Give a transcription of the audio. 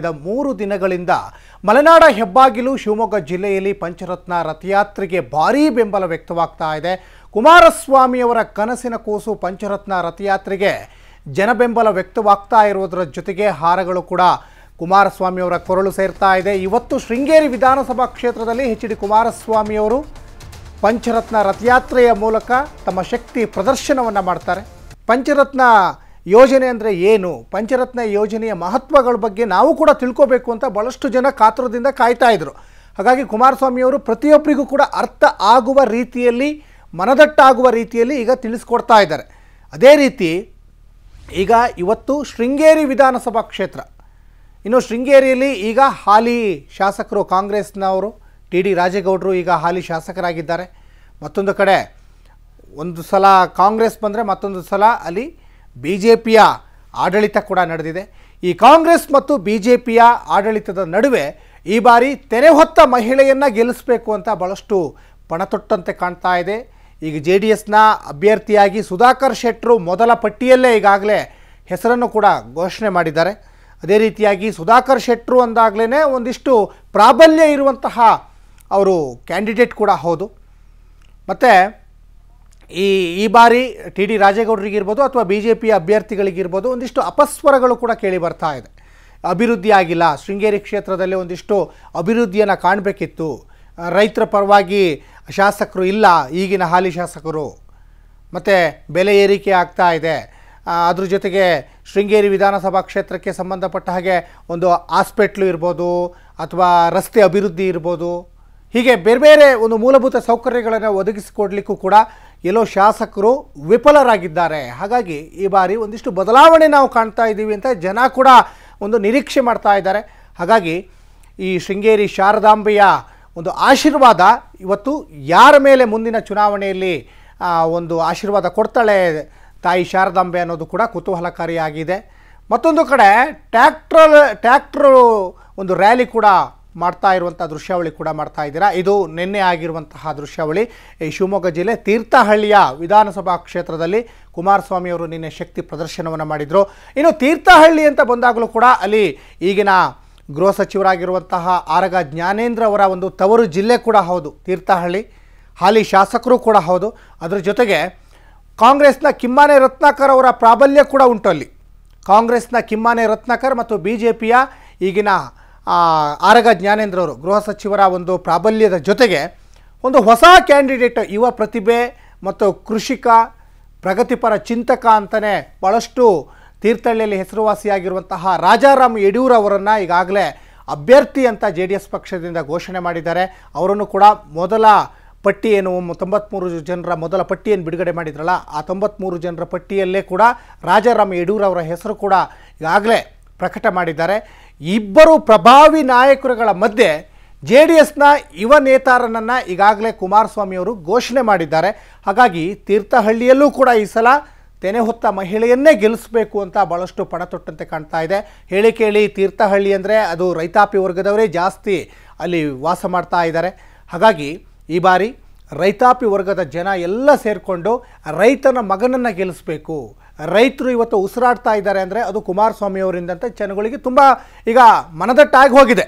ಕಳೆದ ಮೂರು ದಿನಗಳಿಂದ ಮಲೆನಾಡ ಹೆಬ್ಬಾಗಿಲು ಶಿವಮೊಗ್ಗ ಜಿಲ್ಲೆಯಲ್ಲಿ ಪಂಚರತ್ನ ರಥಯಾತ್ರೆಗೆ ಭಾರೀ ಬೆಂಬಲ ವ್ಯಕ್ತವಾಗ್ತಾ ಇದೆ ಕುಮಾರಸ್ವಾಮಿಯವರ ಕನಸಿನ ಕೂಸು ಪಂಚರತ್ನ ರಥಯಾತ್ರೆಗೆ ಜನಬೆಂಬಲ ವ್ಯಕ್ತವಾಗ್ತಾ ಇರೋದರ ಜೊತೆಗೆ ಹಾರಗಳು ಕೂಡ ಕುಮಾರಸ್ವಾಮಿಯವರ ಕೊರಳು ಸೇರ್ತಾ ಇದೆ ಇವತ್ತು ಶೃಂಗೇರಿ ವಿಧಾನಸಭಾ ಕ್ಷೇತ್ರದಲ್ಲಿ ಎಚ್ ಡಿ ಕುಮಾರಸ್ವಾಮಿಯವರು ಪಂಚರತ್ನ ರಥಯಾತ್ರೆಯ ಮೂಲಕ ತಮ್ಮ ಶಕ್ತಿ ಪ್ರದರ್ಶನವನ್ನು ಮಾಡ್ತಾರೆ ಪಂಚರತ್ನ ಯೋಜನೆ ಅಂದರೆ ಏನು ಪಂಚರತ್ನ ಯೋಜನೆಯ ಮಹತ್ವಗಳ ಬಗ್ಗೆ ನಾವು ಕೂಡ ತಿಳ್ಕೋಬೇಕು ಅಂತ ಭಾಳಷ್ಟು ಜನ ಕಾತುರದಿಂದ ಕಾಯ್ತಾ ಇದ್ರು ಹಾಗಾಗಿ ಕುಮಾರಸ್ವಾಮಿಯವರು ಪ್ರತಿಯೊಬ್ಬರಿಗೂ ಕೂಡ ಅರ್ಥ ಆಗುವ ರೀತಿಯಲ್ಲಿ ಮನದಟ್ಟಾಗುವ ರೀತಿಯಲ್ಲಿ ಈಗ ತಿಳಿಸ್ಕೊಡ್ತಾ ಇದ್ದಾರೆ ಅದೇ ರೀತಿ ಈಗ ಇವತ್ತು ಶೃಂಗೇರಿ ವಿಧಾನಸಭಾ ಕ್ಷೇತ್ರ ಇನ್ನು ಶೃಂಗೇರಿಯಲ್ಲಿ ಈಗ ಹಾಲಿ ಶಾಸಕರು ಕಾಂಗ್ರೆಸ್ನವರು ಟಿ ಡಿ ರಾಜೇಗೌಡರು ಈಗ ಹಾಲಿ ಶಾಸಕರಾಗಿದ್ದಾರೆ ಮತ್ತೊಂದು ಕಡೆ ಒಂದು ಸಲ ಕಾಂಗ್ರೆಸ್ ಬಂದರೆ ಮತ್ತೊಂದು ಸಲ ಅಲ್ಲಿ ಬಿ ಜೆ ಪಿಯ ಆಡಳಿತ ಕೂಡ ನಡೆದಿದೆ ಈ ಕಾಂಗ್ರೆಸ್ ಮತ್ತು ಬಿ ಜೆ ಪಿಯ ಆಡಳಿತದ ನಡುವೆ ಈ ಬಾರಿ ತೆರೆ ಹೊತ್ತ ಮಹಿಳೆಯನ್ನು ಗೆಲ್ಲಿಸಬೇಕು ಅಂತ ಭಾಳಷ್ಟು ಪಣತೊಟ್ಟಂತೆ ಕಾಣ್ತಾ ಇದೆ ಈಗ ಜೆ ಡಿ ಎಸ್ನ ಅಭ್ಯರ್ಥಿಯಾಗಿ ಸುಧಾಕರ್ ಶೆಟ್ಟರು ಮೊದಲ ಪಟ್ಟಿಯಲ್ಲೇ ಈಗಾಗಲೇ ಹೆಸರನ್ನು ಕೂಡ ಘೋಷಣೆ ಮಾಡಿದ್ದಾರೆ ಅದೇ ರೀತಿಯಾಗಿ ಸುಧಾಕರ್ ಶೆಟ್ಟರು ಅಂದಾಗಲೇ ಒಂದಿಷ್ಟು ಪ್ರಾಬಲ್ಯ ಇರುವಂತಹ ಅವರು ಕ್ಯಾಂಡಿಡೇಟ್ ಕೂಡ ಹೌದು ಮತ್ತು ಈ ಈ ಬಾರಿ ಟಿ ಡಿ ರಾಜೇಗೌಡರಿಗಿರ್ಬೋದು ಅಥವಾ ಬಿ ಜೆ ಪಿ ಅಭ್ಯರ್ಥಿಗಳಿಗಿರ್ಬೋದು ಒಂದಿಷ್ಟು ಅಪಸ್ವರಗಳು ಕೂಡ ಕೇಳಿ ಬರ್ತಾ ಇದೆ ಅಭಿವೃದ್ಧಿ ಆಗಿಲ್ಲ ಶೃಂಗೇರಿ ಕ್ಷೇತ್ರದಲ್ಲಿ ಒಂದಿಷ್ಟು ಅಭಿವೃದ್ಧಿಯನ್ನು ಕಾಣಬೇಕಿತ್ತು ರೈತರ ಪರವಾಗಿ ಶಾಸಕರು ಇಲ್ಲ ಈಗಿನ ಹಾಲಿ ಶಾಸಕರು ಮತ್ತು ಬೆಲೆ ಏರಿಕೆ ಆಗ್ತಾ ಇದೆ ಅದ್ರ ಜೊತೆಗೆ ಶೃಂಗೇರಿ ವಿಧಾನಸಭಾ ಕ್ಷೇತ್ರಕ್ಕೆ ಸಂಬಂಧಪಟ್ಟ ಹಾಗೆ ಒಂದು ಆಸ್ಪೆಟ್ಲು ಇರ್ಬೋದು ಅಥವಾ ರಸ್ತೆ ಅಭಿವೃದ್ಧಿ ಇರ್ಬೋದು ಹೀಗೆ ಬೇರೆ ಬೇರೆ ಒಂದು ಮೂಲಭೂತ ಸೌಕರ್ಯಗಳನ್ನು ಒದಗಿಸಿಕೊಡ್ಲಿಕ್ಕೂ ಕೂಡ ಎಲ್ಲೋ ಶಾಸಕರು ವಿಫಲರಾಗಿದ್ದಾರೆ ಹಾಗಾಗಿ ಈ ಬಾರಿ ಒಂದಿಷ್ಟು ಬದಲಾವಣೆ ನಾವು ಕಾಣ್ತಾ ಇದ್ದೀವಿ ಅಂತ ಜನ ಕೂಡ ಒಂದು ನಿರೀಕ್ಷೆ ಮಾಡ್ತಾ ಇದ್ದಾರೆ ಹಾಗಾಗಿ ಈ ಶೃಂಗೇರಿ ಶಾರದಾಂಬೆಯ ಒಂದು ಆಶೀರ್ವಾದ ಇವತ್ತು ಯಾರ ಮೇಲೆ ಮುಂದಿನ ಚುನಾವಣೆಯಲ್ಲಿ ಒಂದು ಆಶೀರ್ವಾದ ಕೊಡ್ತಾಳೆ ತಾಯಿ ಶಾರದಾಂಬೆ ಅನ್ನೋದು ಕೂಡ ಕುತೂಹಲಕಾರಿಯಾಗಿದೆ ಮತ್ತೊಂದು ಕಡೆ ಟ್ಯಾಕ್ಟ್ರ ಟ್ಯಾಕ್ಟ್ರ ಒಂದು ರ್ಯಾಲಿ ಕೂಡ ಮಾಡ್ತಾ ಇರುವಂಥ ದೃಶ್ಯಾವಳಿ ಕೂಡ ಮಾಡ್ತಾ ಇದ್ದೀರಾ ಇದು ನಿನ್ನೆ ಆಗಿರುವಂತಹ ದೃಶ್ಯಾವಳಿ ಈ ಶಿವಮೊಗ್ಗ ಜಿಲ್ಲೆ ತೀರ್ಥಹಳ್ಳಿಯ ವಿಧಾನಸಭಾ ಕ್ಷೇತ್ರದಲ್ಲಿ ಕುಮಾರಸ್ವಾಮಿಯವರು ನಿನ್ನೆ ಶಕ್ತಿ ಪ್ರದರ್ಶನವನ್ನು ಮಾಡಿದರು ಇನ್ನು ತೀರ್ಥಹಳ್ಳಿ ಅಂತ ಬಂದಾಗಲೂ ಕೂಡ ಅಲ್ಲಿ ಈಗಿನ ಗೃಹ ಸಚಿವರಾಗಿರುವಂತಹ ಆರಗ ಜ್ಞಾನೇಂದ್ರ ಅವರ ಒಂದು ತವರು ಜಿಲ್ಲೆ ಕೂಡ ಹೌದು ತೀರ್ಥಹಳ್ಳಿ ಹಾಲಿ ಶಾಸಕರು ಕೂಡ ಹೌದು ಅದರ ಜೊತೆಗೆ ಕಾಂಗ್ರೆಸ್ನ ಕಿಮ್ಮಾನೆ ರತ್ನಾಕರ್ ಅವರ ಪ್ರಾಬಲ್ಯ ಕೂಡ ಉಂಟು ಅಲ್ಲಿ ಕಾಂಗ್ರೆಸ್ನ ಕಿಮ್ಮಾನೆ ರತ್ನಾಕರ್ ಮತ್ತು ಬಿ ಜೆ ಪಿಯ ಈಗಿನ ಆರಗ ಜ್ಞಾನೇಂದ್ರವರು ಗೃಹ ಸಚಿವರ ಒಂದು ಪ್ರಾಬಲ್ಯದ ಜೊತೆಗೆ ಒಂದು ಹೊಸ ಕ್ಯಾಂಡಿಡೇಟ್ ಯುವ ಪ್ರತಿಭೆ ಮತ್ತು ಕೃಷಿಕ ಪ್ರಗತಿಪರ ಚಿಂತಕ ಅಂತಲೇ ಭಾಳಷ್ಟು ತೀರ್ಥಹಳ್ಳಿಯಲ್ಲಿ ಹೆಸರುವಾಸಿಯಾಗಿರುವಂತಹ ರಾಜಾರಾಮ್ ಯಡಿಯೂರವರನ್ನು ಈಗಾಗಲೇ ಅಭ್ಯರ್ಥಿ ಅಂತ ಜೆ ಡಿ ಎಸ್ ಪಕ್ಷದಿಂದ ಘೋಷಣೆ ಮಾಡಿದ್ದಾರೆ ಅವರನ್ನು ಕೂಡ ಮೊದಲ ಪಟ್ಟಿ ಏನು ತೊಂಬತ್ತ್ಮೂರು ಜನರ ಮೊದಲ ಪಟ್ಟಿಯನ್ನು ಬಿಡುಗಡೆ ಮಾಡಿದ್ರಲ್ಲ ಆ ತೊಂಬತ್ತ್ಮೂರು ಜನರ ಪಟ್ಟಿಯಲ್ಲೇ ಕೂಡ ರಾಜಾರಾಮ್ ಯಡಿಯೂರವರ ಹೆಸರು ಕೂಡ ಈಗಾಗಲೇ ಪ್ರಕಟ ಮಾಡಿದ್ದಾರೆ ಇಬ್ಬರು ಪ್ರಭಾವಿ ನಾಯಕರುಗಳ ಮಧ್ಯೆ ಜೆ ಡಿ ಎಸ್ನ ಯುವ ನೇತಾರನನ್ನು ಈಗಾಗಲೇ ಕುಮಾರಸ್ವಾಮಿಯವರು ಘೋಷಣೆ ಮಾಡಿದ್ದಾರೆ ಹಾಗಾಗಿ ತೀರ್ಥಹಳ್ಳಿಯಲ್ಲೂ ಕೂಡ ಈ ಸಲ ತೆನೆ ಹೊತ್ತ ಮಹಿಳೆಯನ್ನೇ ಗೆಲ್ಲಿಸಬೇಕು ಅಂತ ಭಾಳಷ್ಟು ಪಣ ತೊಟ್ಟಂತೆ ಕಾಣ್ತಾ ಇದೆ ಹೇಳಿ ಕೇಳಿ ತೀರ್ಥಹಳ್ಳಿ ಅಂದರೆ ಅದು ರೈತಾಪಿ ವರ್ಗದವರೇ ಜಾಸ್ತಿ ಅಲ್ಲಿ ವಾಸ ಮಾಡ್ತಾ ಇದ್ದಾರೆ ಹಾಗಾಗಿ ಈ ಬಾರಿ ರೈತಾಪಿ ವರ್ಗದ ಜನ ಎಲ್ಲ ಸೇರಿಕೊಂಡು ರೈತನ ಮಗನನ್ನು ಗೆಲ್ಲಿಸಬೇಕು ರೈತರು ಇವತ್ತು ಉಸಿರಾಡ್ತಾ ಇದ್ದಾರೆ ಅಂದರೆ ಅದು ಕುಮಾರಸ್ವಾಮಿ ಅವರಿಂದ ಜನಗಳಿಗೆ ತುಂಬ ಈಗ ಮನದಟ್ಟಾಗಿ ಹೋಗಿದೆ